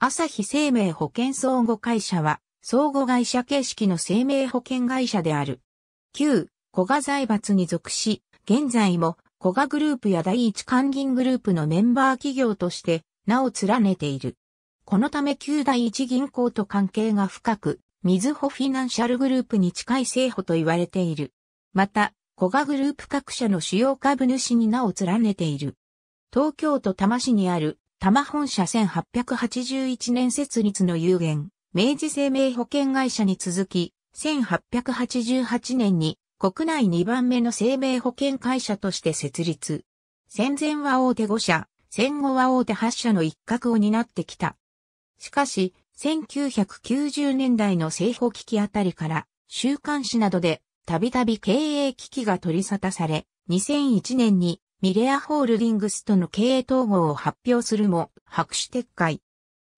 朝日生命保険相互会社は、相互会社形式の生命保険会社である。旧、小賀財閥に属し、現在も小賀グループや第一関銀グループのメンバー企業として名を連ねている。このため旧第一銀行と関係が深く、みずほフィナンシャルグループに近い政府と言われている。また、小賀グループ各社の主要株主に名を連ねている。東京都多摩市にある多摩本社1881年設立の有限、明治生命保険会社に続き、1888年に国内2番目の生命保険会社として設立。戦前は大手5社、戦後は大手8社の一角を担ってきた。しかし、1990年代の政法危機あたりから、週刊誌などで、たびたび経営危機が取り沙汰され、2001年にミレアホールディングスとの経営統合を発表するも、白紙撤回。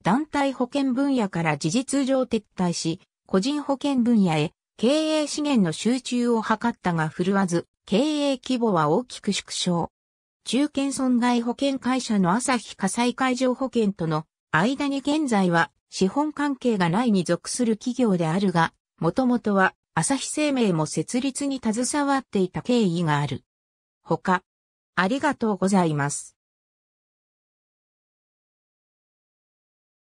団体保険分野から事実上撤退し、個人保険分野へ経営資源の集中を図ったが振るわず、経営規模は大きく縮小。中堅損害保険会社の朝日火災会場保険との間に現在は資本関係がないに属する企業であるが、もともとは朝日生命も設立に携わっていた経緯がある。他、ありがとうございます。